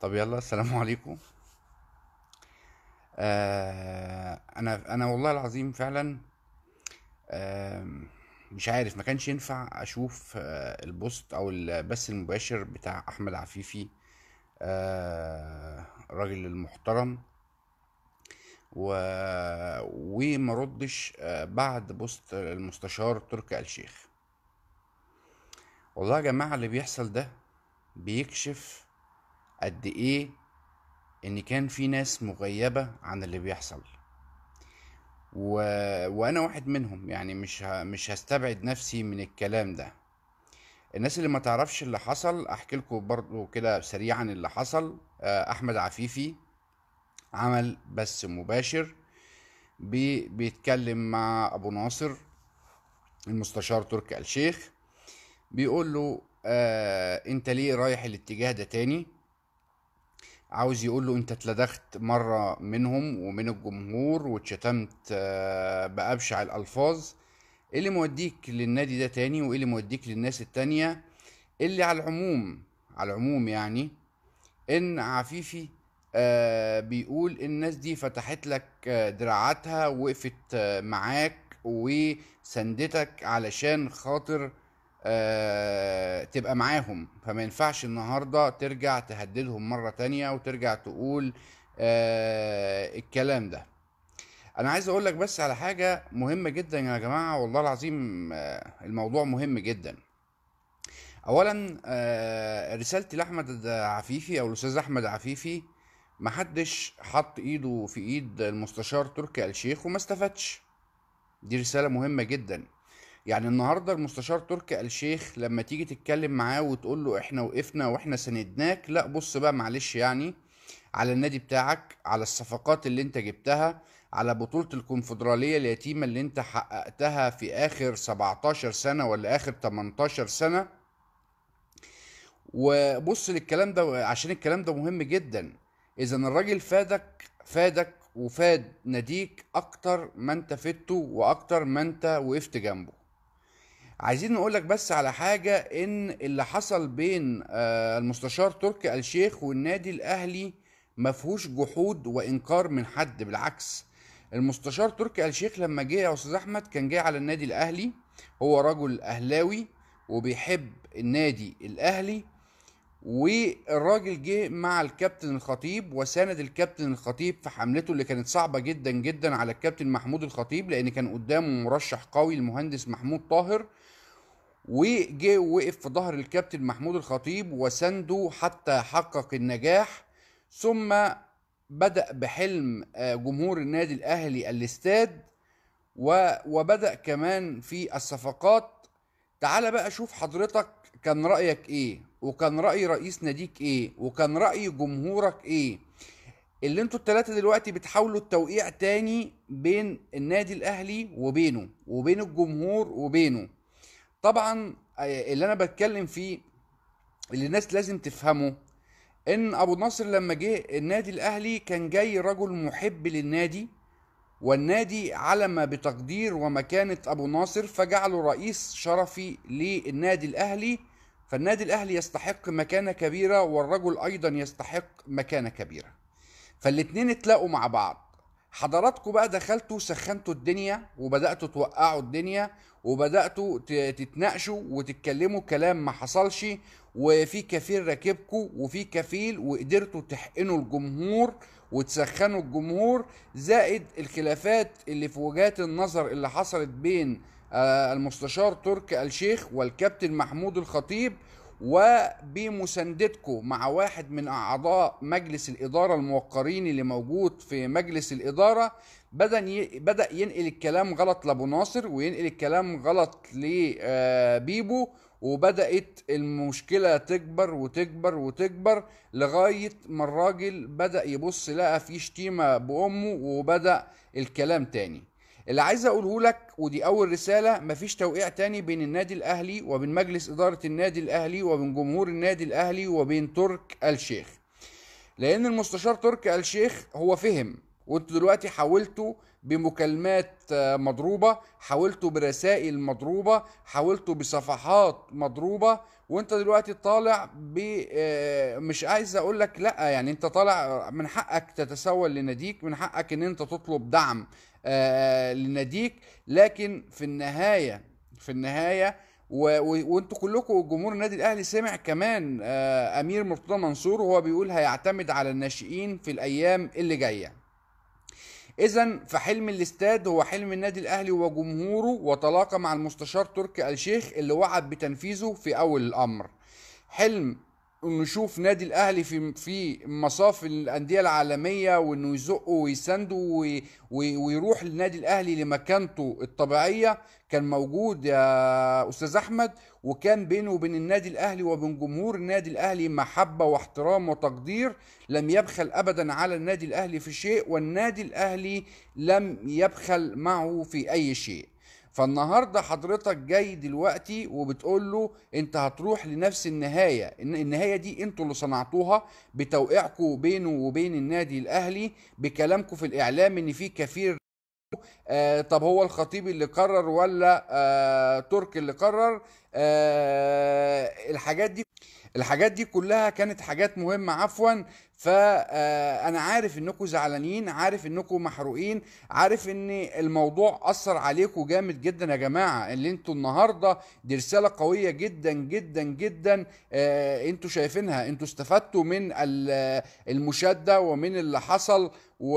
طب يلا السلام عليكم آه، انا انا والله العظيم فعلا مش عارف ما كانش ينفع اشوف آه، البوست او البث المباشر بتاع احمد عفيفي آه، الراجل المحترم و... وما ردش بعد بوست المستشار تركي آل الشيخ والله يا جماعه اللي بيحصل ده بيكشف قد ايه ان كان في ناس مغيبة عن اللي بيحصل و... وانا واحد منهم يعني مش ه... مش هستبعد نفسي من الكلام ده الناس اللي ما تعرفش اللي حصل احكي لكم برضو كده سريعا اللي حصل آه، احمد عفيفي عمل بث مباشر بي... بيتكلم مع ابو ناصر المستشار تركي الشيخ بيقول له آه انت ليه رايح الاتجاه ده تاني عاوز يقول له انت اتلدغت مرة منهم ومن الجمهور واتشتمت آه، بأبشع الألفاظ ايه اللي موديك للنادي ده تاني وايه اللي موديك للناس التانية اللي على العموم على العموم يعني ان عفيفي آه بيقول الناس دي فتحت لك آه، دراعاتها وقفت آه، معاك وسندتك علشان خاطر آه تبقى معاهم فما ينفعش النهارده ترجع تهددهم مره تانية وترجع تقول آه الكلام ده انا عايز اقول لك بس على حاجه مهمه جدا يا جماعه والله العظيم آه الموضوع مهم جدا اولا آه رسالتي لاحمد عفيفي او الاستاذ احمد عفيفي محدش حط ايده في ايد المستشار تركي الشيخ وما استفادش دي رساله مهمه جدا يعني النهارده المستشار تركي آل الشيخ لما تيجي تتكلم معاه وتقول له احنا وقفنا واحنا سندناك لا بص بقى معلش يعني على النادي بتاعك على الصفقات اللي انت جبتها على بطولة الكونفدرالية اليتيمة اللي انت حققتها في اخر 17 سنة ولا اخر 18 سنة وبص للكلام ده عشان الكلام ده مهم جدا اذا الراجل فادك فادك وفاد ناديك اكتر ما انت فدته واكتر ما انت وقفت جنبه عايزين نقول لك بس على حاجة إن اللي حصل بين آه، المستشار تركي آل شيخ والنادي الأهلي ما فيهوش جحود وإنكار من حد بالعكس المستشار تركي آل شيخ لما جه يا أستاذ أحمد كان جه على النادي الأهلي هو رجل أهلاوي وبيحب النادي الأهلي والراجل جه مع الكابتن الخطيب وساند الكابتن الخطيب في حملته اللي كانت صعبة جدا جدا على الكابتن محمود الخطيب لأن كان قدامه مرشح قوي المهندس محمود طاهر وجه وقف في ظهر الكابتن محمود الخطيب وسنده حتى حقق النجاح ثم بدأ بحلم آه، جمهور النادي الأهلي الاستاد وبدأ كمان في الصفقات تعال بقى شوف حضرتك كان رأيك ايه وكان رأي رئيس ناديك ايه وكان رأي جمهورك ايه اللي انتوا التلاتة دلوقتي بتحاولوا التوقيع تاني بين النادي الاهلي وبينه وبين الجمهور وبينه طبعا آه، اللي انا بتكلم فيه اللي الناس لازم تفهمه ان ابو ناصر لما جه النادي الاهلي كان جاي رجل محب للنادي والنادي علم بتقدير ومكانة أبو ناصر فجعله رئيس شرفي للنادي الأهلي فالنادي الأهلي يستحق مكانة كبيرة والرجل أيضا يستحق مكانة كبيرة فالاتنين اتلاقوا مع بعض حضراتكم بقى دخلتوا سخنتوا الدنيا وبداتوا توقعوا الدنيا وبداتوا تتناقشوا وتتكلموا كلام ما حصلش وفي كفيل راكبكم وفي كفيل وقدرتوا تحقنوا الجمهور وتسخنوا الجمهور زائد الخلافات اللي في وجهات النظر اللي حصلت بين آه، المستشار ترك الشيخ والكابتن محمود الخطيب وبمساندتكم مع واحد من أعضاء مجلس الإدارة الموقرين اللي موجود في مجلس الإدارة بدأ ينقل الكلام غلط لأبو ناصر وينقل الكلام غلط لبيبو آه، وبدأت المشكلة تكبر وتكبر وتكبر لغاية ما الراجل بدأ يبص لقى في شتيمة بأمه وبدأ الكلام تاني اللي عايز اقوله لك ودي اول رساله مفيش توقيع تاني بين النادي الاهلي وبين مجلس اداره النادي الاهلي وبين جمهور النادي الاهلي وبين ترك الشيخ لان المستشار ترك الشيخ هو فهم وانتوا دلوقتي حاولتوا بمكالمات آه، مضروبة حاولتوا برسائل مضروبة حاولتوا بصفحات مضروبة وانت دلوقتي طالع ب آه، مش عايز اقول لك لا يعني انت طالع من حقك تتسول لناديك من حقك ان انت تطلب دعم آه، آه، لناديك لكن في النهايه في النهايه وانتوا كلكم جمهور النادي الاهلي سمع كمان آه، امير مرتضى منصور وهو بيقول هيعتمد على الناشئين في الايام اللي جايه اذا فحلم الاستاد هو حلم النادي الاهلي وجمهوره وتلاقى مع المستشار تركي الشيخ اللي وعد بتنفيذه في اول الامر حلم نشوف نادي الاهلي في في مصاف الانديه العالميه وانه يزقه ويسنده وي ويروح للنادي الاهلي لمكانته الطبيعيه كان موجود يا استاذ احمد وكان بينه وبين النادي الاهلي وبين جمهور النادي الاهلي محبه واحترام وتقدير لم يبخل ابدا على النادي الاهلي في شيء والنادي الاهلي لم يبخل معه في اي شيء فالنهارده حضرتك جاي دلوقتي وبتقول له انت هتروح لنفس النهايه النهايه دي انتوا اللي صنعتوها بتوقيعكم بينه وبين النادي الاهلي بكلامكم في الاعلام ان في كثير آه طب هو الخطيب اللي قرر ولا آه ترك اللي قرر آه الحاجات دي الحاجات دي كلها كانت حاجات مهمة عفوا فانا آه، عارف انكم زعلانين عارف انكم محروقين عارف ان الموضوع اثر عليكم جامد جدا يا جماعه اللي انتوا النهارده دي رساله قويه جدا جدا جدا آه، انتوا شايفينها انتوا استفدتوا من المشاده ومن اللي حصل و...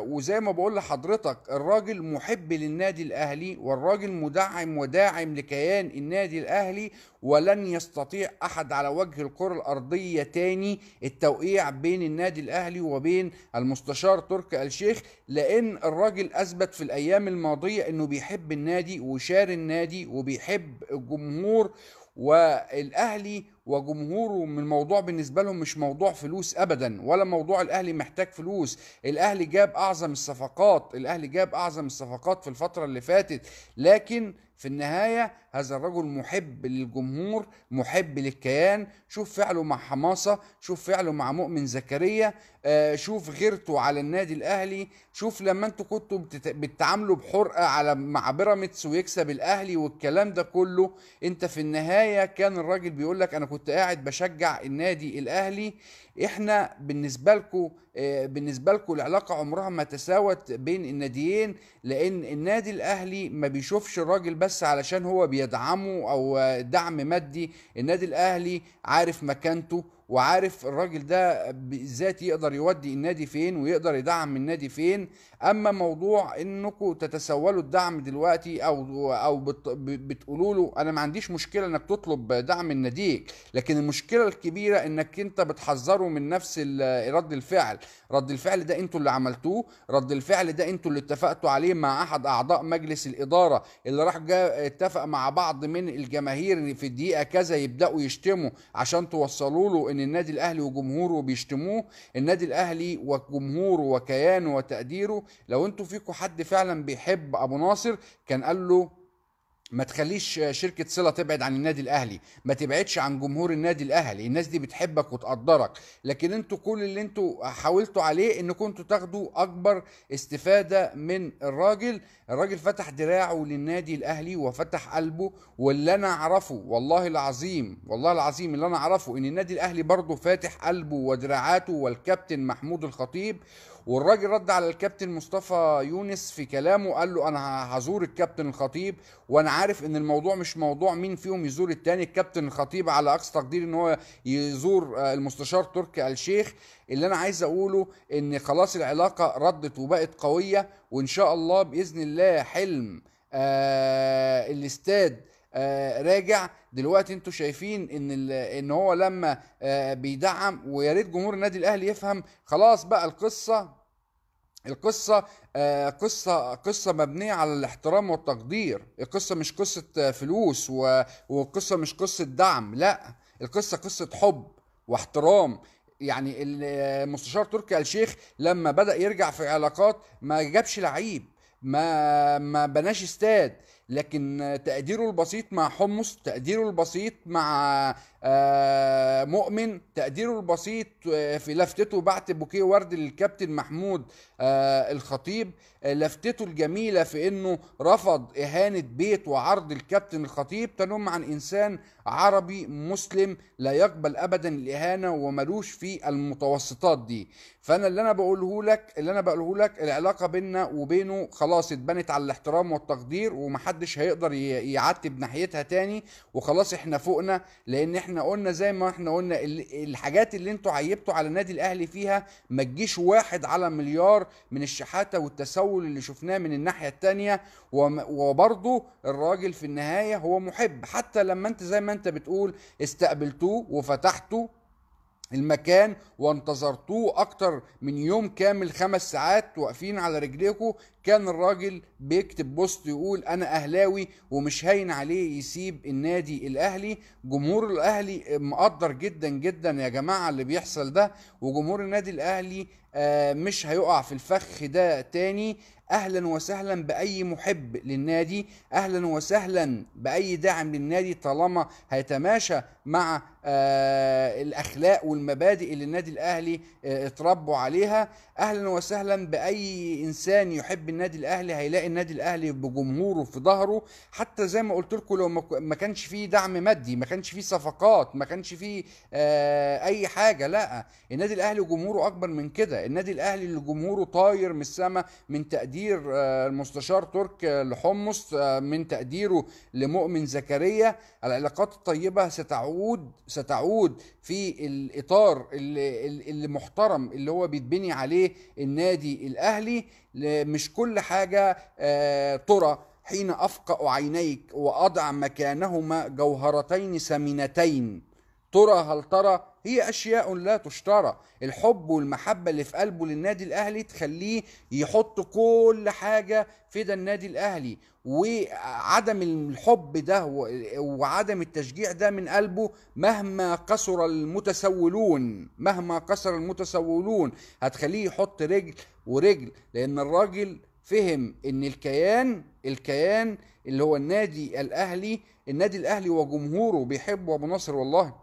وزي ما بقول لحضرتك الراجل محب للنادي الاهلي والراجل مدعم وداعم لكيان النادي الاهلي ولن يستطيع أحد على وجه الكرة الأرضية تاني التوقيع بين النادي الأهلي وبين المستشار تركي الشيخ لأن الراجل أثبت في الأيام الماضية أنه بيحب النادي وشار النادي وبيحب الجمهور والاهلي وجمهوره من الموضوع بالنسبه لهم مش موضوع فلوس ابدا ولا موضوع الاهلي محتاج فلوس الاهلي جاب اعظم الصفقات الاهلي جاب اعظم الصفقات في الفتره اللي فاتت لكن في النهايه هذا الرجل محب للجمهور محب للكيان شوف فعله مع حماسة شوف فعله مع مؤمن زكريا آه، شوف غيرته على النادي الأهلي شوف لما انتوا كنتوا بتتعاملوا بحرقة على مع بيراميدز ويكسب الأهلي والكلام ده كله انت في النهاية كان الراجل بيقول لك أنا كنت قاعد بشجع النادي الأهلي احنا بالنسبة لكم آه، بالنسبة لكم العلاقة عمرها ما تساوت بين الناديين لأن النادي الأهلي ما بيشوفش الراجل بس علشان هو بي يدعموا او دعم مادي النادي الاهلي عارف مكانته وعارف الراجل ده بالذات يقدر يودي النادي فين ويقدر يدعم النادي فين اما موضوع انكم تتسولوا الدعم دلوقتي او او بتقولوا له انا ما عنديش مشكله انك تطلب دعم ناديك لكن المشكله الكبيره انك انت بتحذره من نفس رد الفعل رد الفعل ده انتوا اللي عملتوه رد الفعل ده انتوا اللي اتفقتوا عليه مع احد اعضاء مجلس الاداره اللي راح اتفق مع بعض من الجماهير في الدقيقه كذا يبداوا يشتموا عشان توصلوا له ان النادي الاهلي وجمهوره بيشتموه النادي الاهلي وجمهوره وكيانه وتقديره لو انتوا فيكم حد فعلا بيحب ابو ناصر كان قال له ما تخليش شركه صله تبعد عن النادي الاهلي ما تبعدش عن جمهور النادي الاهلي الناس دي بتحبك وتقدرك لكن انتوا كل اللي انتوا حاولتوا عليه انكم كنتوا تاخدوا اكبر استفاده من الراجل الراجل فتح دراعه للنادي الاهلي وفتح قلبه واللي انا اعرفه والله العظيم والله العظيم اللي انا اعرفه ان النادي الاهلي برضه فاتح قلبه ودراعاته والكابتن محمود الخطيب والراجل رد على الكابتن مصطفى يونس في كلامه قال له انا هزور الكابتن الخطيب وانا عارف ان الموضوع مش موضوع مين فيهم يزور التاني الكابتن الخطيب على اقصى تقدير ان هو يزور آه، المستشار تركي الشيخ اللي انا عايز اقوله ان خلاص العلاقه ردت وبقت قويه وان شاء الله باذن الله حلم آه الاستاد آه، راجع دلوقتي انتوا شايفين ان ان هو لما آه، بيدعم ويا ريت جمهور النادي الاهلي يفهم خلاص بقى القصه القصة آه، قصة قصة مبنية على الاحترام والتقدير، القصة مش قصة فلوس والقصة مش قصة دعم، لا، القصة قصة حب واحترام، يعني المستشار تركي آل الشيخ لما بدأ يرجع في علاقات ما جابش لعيب، ما ما بناش استاد، لكن تقديره البسيط مع حمص تقديره البسيط مع آه، مؤمن تقديره البسيط آه، في لفتته بعت بوكيه ورد للكابتن محمود آه، الخطيب لفتته الجميله في انه رفض اهانه بيت وعرض الكابتن الخطيب تنم عن انسان عربي مسلم لا يقبل ابدا الاهانه وملوش في المتوسطات دي فانا اللي انا بقوله لك اللي انا بقوله لك العلاقه بيننا وبينه خلاص اتبنت على الاحترام والتقدير ومحدش محدش هيقدر يعتب ناحيتها تاني وخلاص احنا فوقنا لان احنا قلنا زي ما احنا قلنا الحاجات اللي انتوا عيبتوا على النادي الاهلي فيها ما تجيش واحد على مليار من الشحاته والتسول اللي شفناه من الناحيه التانيه وبرضه الراجل في النهايه هو محب حتى لما انت زي ما انت بتقول استقبلتوه وفتحته المكان وانتظرتوه اكتر من يوم كامل خمس ساعات واقفين على رجليكم كان الراجل بيكتب بوست يقول انا اهلاوي ومش هين عليه يسيب النادي الاهلي جمهور الاهلي مقدر جدا جدا يا جماعه اللي بيحصل ده وجمهور النادي الاهلي آه، مش هيقع في الفخ ده تاني اهلا وسهلا باي محب للنادي اهلا وسهلا باي داعم للنادي طالما هيتماشى مع آه، الاخلاق والمبادئ اللي النادي الاهلي آه، اتربوا عليها اهلا وسهلا باي انسان يحب النادي الاهلي هيلاقي النادي الاهلي بجمهوره في ظهره حتى زي ما قلت لكم لو ما كانش فيه دعم مادي ما كانش فيه صفقات ما كانش فيه آه، اي حاجه لا النادي الاهلي جمهوره اكبر من كده النادي الاهلي اللي جمهوره طاير من السما من تقدير المستشار ترك لحمص من تقديره لمؤمن زكريا العلاقات الطيبه ستعود ستعود في الاطار اللي محترم اللي هو بيتبني عليه النادي الاهلي مش كل حاجه آه، ترى حين افقا عينيك واضع مكانهما جوهرتين سمينتين ترى هل ترى هي أشياء لا تشترى الحب والمحبة اللي في قلبه للنادي الأهلي تخليه يحط كل حاجة في ده النادي الأهلي وعدم الحب ده وعدم التشجيع ده من قلبه مهما قصر المتسولون مهما قصر المتسولون هتخليه يحط رجل ورجل لأن الراجل فهم ان الكيان الكيان اللي هو النادي الاهلي النادي الاهلي وجمهوره بيحبوا ابو نصر والله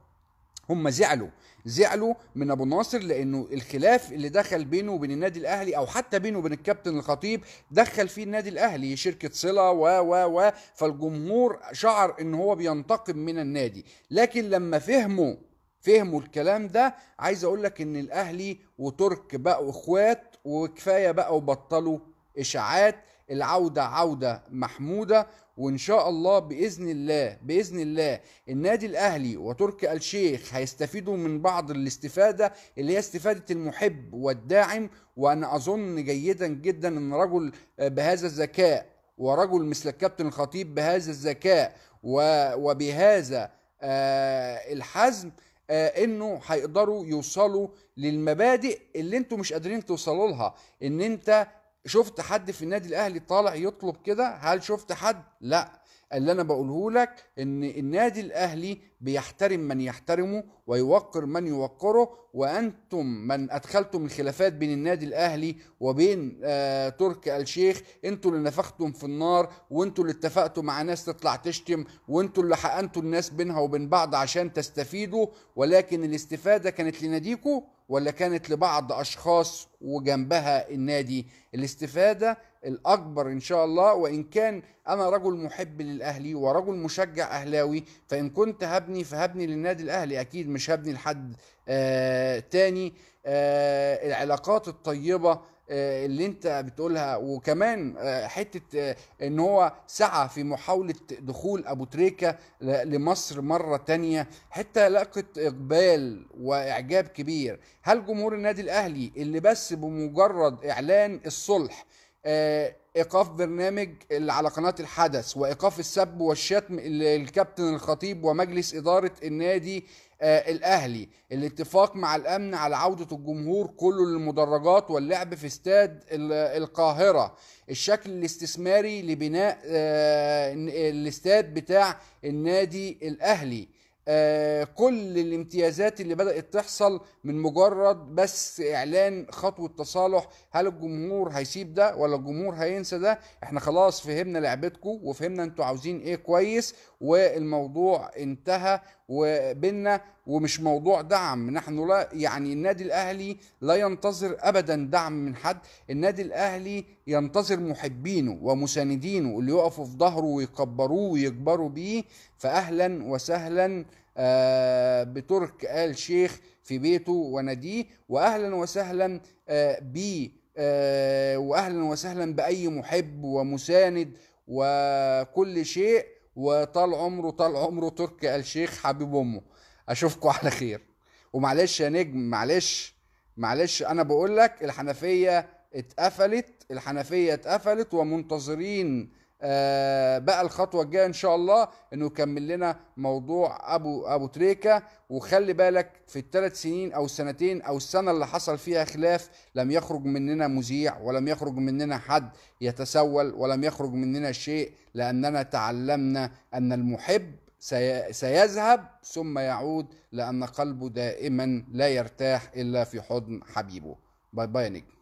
هم زعلوا زعلوا من ابو ناصر لانه الخلاف اللي دخل بينه وبين النادي الاهلي او حتى بينه وبين الكابتن الخطيب دخل فيه النادي الاهلي شركه صله و و و فالجمهور شعر ان هو بينتقم من النادي لكن لما فهموا فهموا الكلام ده عايز اقول لك ان الاهلي وترك بقوا اخوات وكفايه بقوا بطلوا اشاعات العودة عودة محمودة وإن شاء الله بإذن الله بإذن الله النادي الأهلي وتركي الشيخ هيستفيدوا من بعض الاستفادة اللي هي استفادة المحب والداعم وأنا أظن جيدا جدا أن رجل آه، بهذا الذكاء ورجل مثل الكابتن الخطيب بهذا الذكاء وبهذا آه، الحزم آه، انه هيقدروا يوصلوا للمبادئ اللي انتوا مش قادرين توصلوا لها ان انت شفت حد في النادي الاهلي طالع يطلب كده هل شفت حد لا اللي انا بقوله لك ان النادي الاهلي بيحترم من يحترمه ويوقر من يوقره وانتم من ادخلتم الخلافات بين النادي الاهلي وبين آه ترك الشيخ انتوا اللي نفختم في النار وانتوا اللي اتفقتوا مع ناس تطلع تشتم وانتوا اللي حقنتوا الناس بينها وبين بعض عشان تستفيدوا ولكن الاستفاده كانت لناديكم ولا كانت لبعض أشخاص وجنبها النادي الاستفادة الأكبر إن شاء الله وإن كان أنا رجل محب للأهلي ورجل مشجع أهلاوي فإن كنت هبني فهبني للنادي الأهلي أكيد مش هبني لحد آه تاني آه العلاقات الطيبة آه، اللي انت بتقولها وكمان آه، حته آه، ان هو سعى في محاوله دخول ابو تريكه لمصر مره تانية حته لقت اقبال واعجاب كبير هل جمهور النادي الاهلي اللي بس بمجرد اعلان الصلح ايقاف برنامج اللي على قناه الحدث وايقاف السب والشتم للكابتن الخطيب ومجلس اداره النادي آه، الاهلي الاتفاق مع الامن على عوده الجمهور كله للمدرجات واللعب في استاد القاهره الشكل الاستثماري لبناء آه، الاستاد بتاع النادي الاهلي آه، كل الامتيازات اللي بدأت تحصل من مجرد بس إعلان خطوة تصالح هل الجمهور هيسيب ده ولا الجمهور هينسى ده احنا خلاص فهمنا لعبتكم وفهمنا انتوا عاوزين ايه كويس والموضوع انتهى وبيننا ومش موضوع دعم نحن لا يعني النادي الاهلي لا ينتظر ابدا دعم من حد النادي الاهلي ينتظر محبينه ومساندينه اللي يقفوا في ظهره ويكبروه ويكبروا بيه فاهلا وسهلا آه، بترك آل شيخ في بيته وناديه واهلا وسهلا آه, آه، واهلا وسهلا باي محب ومساند وكل شيء وطال عمره طال عمره تركي آل شيخ حبيب امه اشوفكم على خير ومعلش يا نجم معلش معلش انا بقول لك الحنفيه اتقفلت الحنفيه اتقفلت ومنتظرين آه، بقى الخطوه الجايه ان شاء الله انه يكمل لنا موضوع ابو ابو تريكه وخلي بالك في الثلاث سنين او السنتين او السنه اللي حصل فيها خلاف لم يخرج مننا مذيع ولم يخرج مننا حد يتسول ولم يخرج مننا شيء لاننا تعلمنا ان المحب سيذهب ثم يعود لأن قلبه دائما لا يرتاح إلا في حضن حبيبه باي باي نجم